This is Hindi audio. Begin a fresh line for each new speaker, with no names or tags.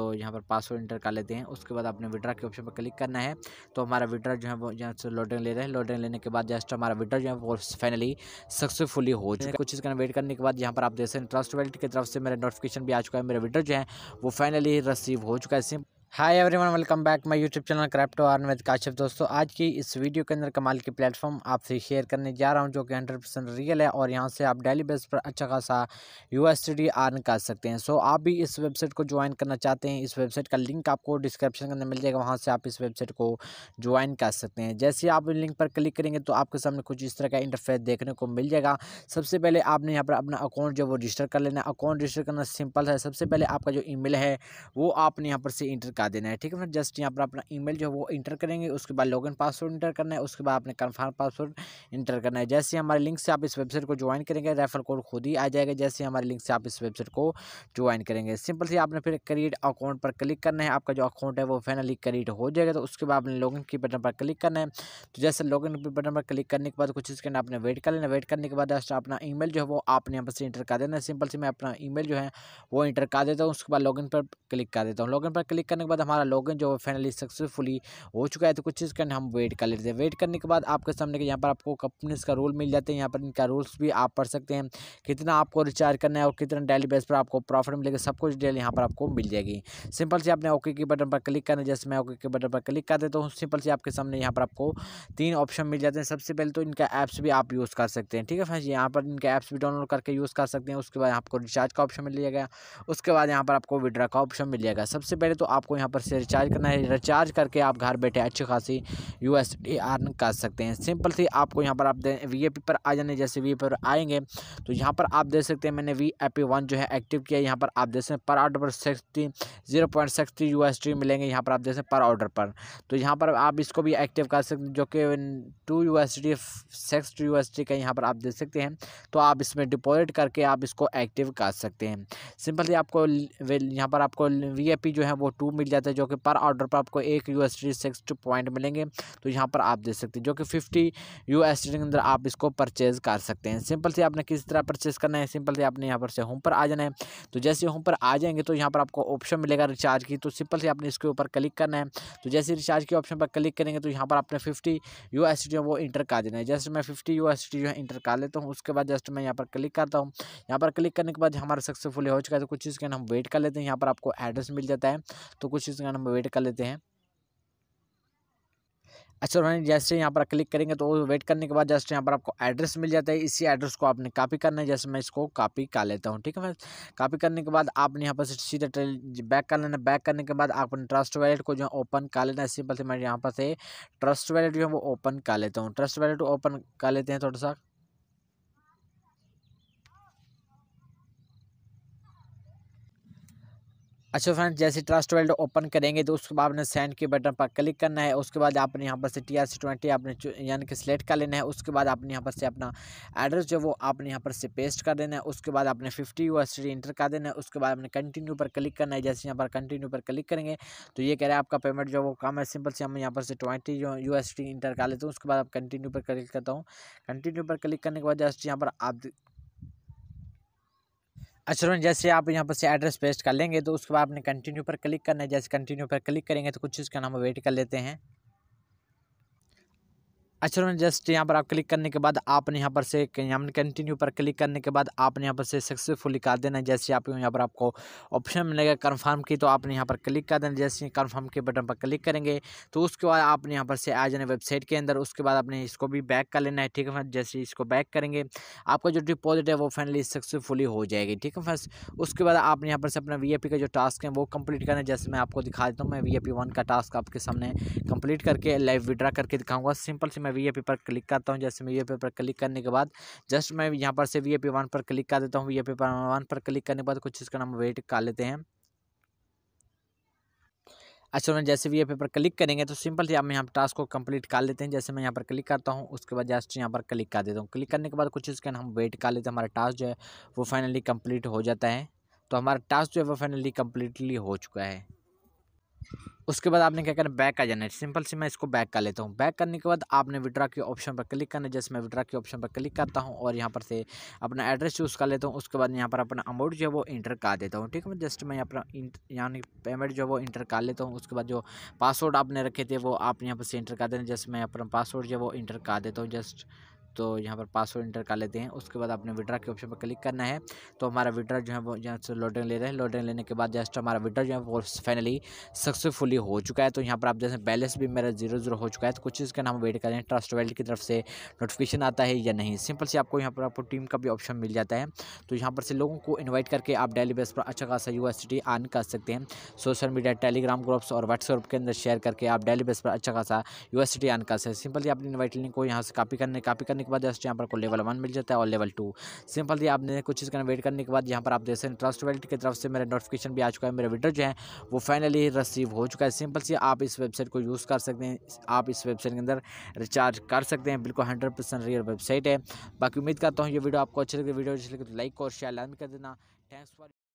तो यहाँ पर पासवर्ड इंटर कर लेते हैं उसके बाद आपने विड्रा के ऑप्शन पर क्लिक करना है तो हमारा विड्रा जो है वो यहाँ से लोडिंग ले रहे हैं लोडिंग लेने के बाद जस्ट हमारा विड्रा जो है वो फाइनली सक्सेसफुली हो चुका है कुछ इसका वेट करने के बाद यहाँ पर आप देख सकते हैं ट्रस्ट वेल्ट की तरफ से मेरा नोटिफिकेशन भी आ चुका है मेरा विड्रा जो है वो फाइनली रिसीव हो चुका है सिम hi everyone welcome back my YouTube channel crypto earn with Kashyap दोस्तों आज की इस वीडियो के अंदर कमाल की प्लेटफॉर्म आपसे शेयर करने जा रहा हूं जो कि हंड्रेड परसेंट रियल है और यहां से आप डेली बेस पर अच्छा खासा यूएसडी आर्न कर सकते हैं सो आप भी इस वेबसाइट को ज्वाइन करना चाहते हैं इस वेबसाइट का लिंक आपको डिस्क्रिप्शन के अंदर मिल जाएगा वहाँ से आप इस वेबसाइट को ज्वाइन कर सकते हैं जैसे आप लिंक पर क्लिक करेंगे तो आपके सामने कुछ इस तरह का इंटरफेस देखने को मिल जाएगा सबसे पहले आपने यहाँ पर अपना अकाउंट जो वो रजिस्टर कर लेना अकाउंट रजिस्टर करना सिंपल है सबसे पहले आपका जो ई है वो आपने यहाँ पर से इंटर दिखा देना है ठीक है फिर मतलब जस्ट यहाँ पर अपना ईमेल जो है वो इंटर करेंगे उसके बाद लॉगिन पासवर्ड इंटर करना है उसके बाद आपने कन्फर्म पासवर्ड इंटर करना है जैसे हमारे लिंक से आप इस वेबसाइट को ज्वाइन करेंगे रेफर कोड खुद ही आ जाएगा जैसे हमारे लिंक से आप इस वेबसाइट को ज्वाइन करेंगे सिंपल से आपने फिर क्रिएट अकाउंट पर क्लिक करना है आपका जो अकाउंट है वो फाइनली क्रिएट हो जाएगा तो उसके बाद आपने इन की बटन पर क्लिक करना है तो जैसे लॉगिन इन बटन पर क्लिक करने के बाद कुछ सेकंड आपने वेट कर लेना वेट करने के बाद अपना ई जो है वो आपने यहाँ पर से इंटर कर देना है सिंपल से मैं अपना ई जो है वो इंटर कर देता हूँ उसके बाद लॉग पर क्लिक कर देता हूँ लॉग पर क्लिक करने के बाद हमारा लॉगिन जो है फाइनली सक्सेसफुली हो चुका है तो कुछ चीज़ करने हम वेट कर लेते हैं वेट करने के बाद आपके सामने के यहाँ पर आपको कंपनीज का रूल मिल जाते हैं यहाँ पर इनका रूल्स भी आप पढ़ सकते हैं कितना आपको रिचार्ज करना है और कितना डेली बेस पर आपको प्रॉफिट मिलेगा सब कुछ डेली यहाँ पर आपको मिल जाएगी सिंपल से आपने ओके के बटन पर क्लिक करना जैसे मैं ओके के बटन पर क्लिक कर देता हूँ सिंपल से आपके सामने यहाँ पर आपको तीन ऑप्शन मिल जाते हैं सबसे पहले तो इनका ऐप्स भी आप यूज़ कर सकते हैं ठीक है फ्रेंड्स यहाँ पर इनका ऐप्स भी डाउनलोड करके यूज़ कर सकते हैं उसके बाद आपको रिचार्ज का ऑप्शन मिल जाएगा उसके बाद यहाँ पर आपको विड्रा का ऑप्शन मिल जाएगा सबसे पहले तो आपको यहाँ पर से रिचार्ज करना है रिचार्ज करके आप घर बैठे अच्छी खासी यू एस अर्न कर सकते हैं सिंपल सी आपको यहाँ पर आप वी पर आ जाने जैसे वी पर आएंगे तो यहाँ पर आप देख सकते हैं मैंने वी ए पी वन जो है एक्टिव किया यहाँ पर आप देख सकते हैं पर ऑर्डर पर sixty zero point sixty U S T मिलेंगे यहाँ पर आप देख सकते हैं पर ऑर्डर पर तो यहाँ पर आप इसको भी एक्टिव कर सकते हैं जो कि two U S D six U S T का यहाँ पर आप देख सकते हैं तो आप इसमें डिपॉजिट करके आप इसको एक्टिव कर सकते हैं सिंपली आपको यहाँ पर आपको वी ए पी जो है वो टू मिल जाता है जो कि पर ऑर्डर पर आपको एक यू एस सिक्सटी पॉइंट मिलेंगे तो यहाँ पर आप दे सकते हैं जो कि फिफ्टी यू एस के अंदर आप इसको परचेज़ कर सकते हैं सिंपल से आपने किस तरह परचेज़ करना है सिंपल से आपने यहाँ पर से होम पर आ जाना है तो जैसे होम पर आ जाएंगे तो यहाँ पर आपको ऑप्शन मिलेगा रिचार्ज की तो सिंपल से आपने इसके ऊपर क्लिक करना है तो जैसे रिचार्ज के ऑप्शन पर क्लिक करेंगे तो यहाँ पर आपने फिफ्टी यू एस जो वो इंटर कर देना है जैसे मैं फिफ्टी यू एस जो है इंटर कर लेता हूँ उसके बाद जस्ट मैं यहाँ पर क्लिक करता हूँ यहाँ पर क्लिक करने के बाद हमारा सक्सेसफुल हो चुका है तो कुछ चीज़ के हम वेट कर लेते हैं यहाँ पर आपको एड्रेस मिल जाता है तो कुछ कुछ सेकंड हम वेट कर लेते हैं अच्छा उन्होंने जैसे यहाँ पर क्लिक करेंगे तो वेट करने के बाद जस्ट यहाँ पर आपको एड्रेस मिल जाता है इसी एड्रेस को आपने कॉपी करना है जैसे मैं इसको कॉपी कर लेता हूँ ठीक है मैं कॉपी करने के बाद आपने यहाँ पर सीधे बैक कर लेना बैक करने के बाद आपने ट्रस्ट वैलेट को जो है ओपन कर लेना है सिंपल से मैं यहाँ पर से ट्रस्ट वैलेट जो है वो ओपन कर लेता हूँ ट्रस्ट वैलेट ओपन कर लेते हैं थोड़ा सा अच्छा फ्रेंड जैसे ट्रस्ट वेल्ड ओपन करेंगे तो उसके बाद आपने सेंड के बटन पर क्लिक करना है उसके बाद आपने यहाँ पर से टी आर सी ट्वेंटी आपने यानी कि सिलेक्ट कर लेना है उसके बाद आपने यहाँ पर से अपना एड्रेस जो वो आपने यहाँ पर से पेस्ट कर देना है उसके बाद आपने फिफ्टी यू एस इंटर कर देना है उसके बाद आपने कंटिन्यू पर क्लिक करना है जैसे यहाँ पर कंटिन्यू पर क्लिक करेंगे तो ये कह रहे हैं आपका पेमेंट जो वो कम है सिंपल से हम यहाँ पर से ट्वेंटी यू एस इंटर कर लेते हैं उसके बाद आप कंटिन्यू पर क्लिक करता हूँ कंटिन्यू पर क्लिक करने के बाद जैसे यहाँ पर आप अच्छा रोन जैसे आप यहाँ पर से एड्रेस पेस्ट कर लेंगे तो उसके बाद आपने कंटिन्यू पर क्लिक करना है जैसे कंटिन्यू पर क्लिक करेंगे तो कुछ इसका नाम वेट कर लेते हैं अच्छा मैंने जस्ट यहाँ पर आप क्लिक करने के बाद आपने यहाँ पर से यहाँ कंटिन्यू पर क्लिक करने के बाद आपने यहाँ पर से सक्सेसफुली कर देना जैसे आपको यहाँ पर आपको ऑप्शन मिलेगा कन्फर्म की तो आपने यहाँ पर क्लिक कर देना जैसे कन्फर्म के बटन पर क्लिक करेंगे तो उसके बाद आपने यहाँ पर से आ जाना वेबसाइट के अंदर उसके बाद आपने इसको भी बैक कर लेना है ठीक है फ्रेंड जैसे इसको बैक करेंगे आपका जो डिपोजिट है वो फाइनली सक्सेसफुली हो जाएगी ठीक है फ्रेंड्स उसके बाद आपने यहाँ पर से अपना वी का जो टास्क है वो कम्प्लीट करना है जैसे मैं आपको दिखा देता हूँ मैं वी वन का टास्क आपके सामने कंप्लीट करके लाइव विड्रा करके दिखाऊंगा सिंपल से मैं मैं वी ए पी पर क्लिक करता हूँ जैसे मैं वी ए पी पर क्लिक करने के बाद जस्ट मैं यहाँ पर से वी ए पी वन पर क्लिक कर देता हूँ वी ए पी वन पर क्लिक करने के बाद कुछ इसका नाम वेट कर लेते हैं अच्छा मैं जैसे भी ये पेपर क्लिक करेंगे तो सिंपल से हम यहाँ पर टास्क को कंप्लीट कर लेते हैं जैसे मैं यहाँ पर क्लिक करता हूँ उसके बाद जस्ट यहाँ पर क्लिक कर देता हूँ क्लिक करने के बाद कुछ इसके हम वेट कर लेते हैं हमारा टास्क जो है वो फाइनली कंप्लीट हो जाता है तो हमारा टास्क जो है वो फाइनली कम्प्लीटली हो चुका है उसके बाद आपने क्या करना बैक का जाना है सिंपल से मैं इसको बैक कर लेता हूँ बैक करने के बाद आपने विड्रा के ऑप्शन पर क्लिक करना है जैसे मैं विड्रा के ऑप्शन पर क्लिक करता हूँ और यहाँ पर से अपना एड्रेस चूज़ कर लेता हूँ उसके बाद यहाँ पर अपना अमाउंट जो है वो इंटर कर देता हूँ ठीक है मैं जस्ट मैं अपना यानी पेमेंट जो है वो इंटर कर लेता हूँ उसके बाद जो पासवर्ड आपने रखे थे वो आप यहाँ पर से इंटर कर देना जैसे मैं अपना पासवर्ड जो है वो इंटर कर देता हूँ जस्ट तो यहाँ पर पासवर्ड इंटर कर लेते हैं उसके बाद आपने विड्रा के ऑप्शन पर क्लिक करना है तो हमारा विड्रा जो है वो यहाँ से लोडिंग ले रहे हैं लोडिंग लेने के बाद जस्ट हमारा विड्रा जो है वो फाइनली सक्सेसफुली हो चुका है तो यहाँ पर आप जैसे बैलेंस भी मेरा जीरो जीरो हो चुका है तो कुछ चीज़ का नाम वेट करें ट्रस्ट वेल्ड की तरफ से नोटिफिकेशन आता है या नहीं सिंपल से आपको यहाँ पर आपको टीम का भी ऑप्शन मिल जाता है तो यहाँ पर से लोगों को इन्वाइट करके आप डेली बेस पर अच्छा खासा यूनिवर्सिटी आन कर सकते हैं सोशल मीडिया टेलीग्राम ग्रुप्स और व्हाट्सअप के अंदर शेयर करके आप डेली बेस पर अच्छा खासा यूनिवर्सिटी आन कर सकते हैं सिंपली आपने इन्वाइट लिंक को यहाँ से कापी करने कापी करने करने के बाद जैसे यहाँ पर आपको लेवल वन मिल जाता है और लेवल टू सिंपल दिए आपने कुछ इसका वेट करने के बाद यहाँ पर आप देख सकते ट्रस्ट वेल्ट की तरफ से मेरा नोटिफिकेशन भी आ चुका है मेरा वीडियो जो है वो फाइनली रिसीव हो चुका है सिंपल सी आप इस वेबसाइट को यूज़ कर सकते हैं आप इस वेबसाइट के अंदर रिचार्ज कर सकते हैं बिल्कुल हंड्रेड परसेंट रियल वेबसाइट है बाकी उम्मीद करता हूँ ये वीडियो आपको अच्छी लगे वीडियो अच्छी लगे तो लाइक और शेयर लाइन कर देना थैंक्स फॉर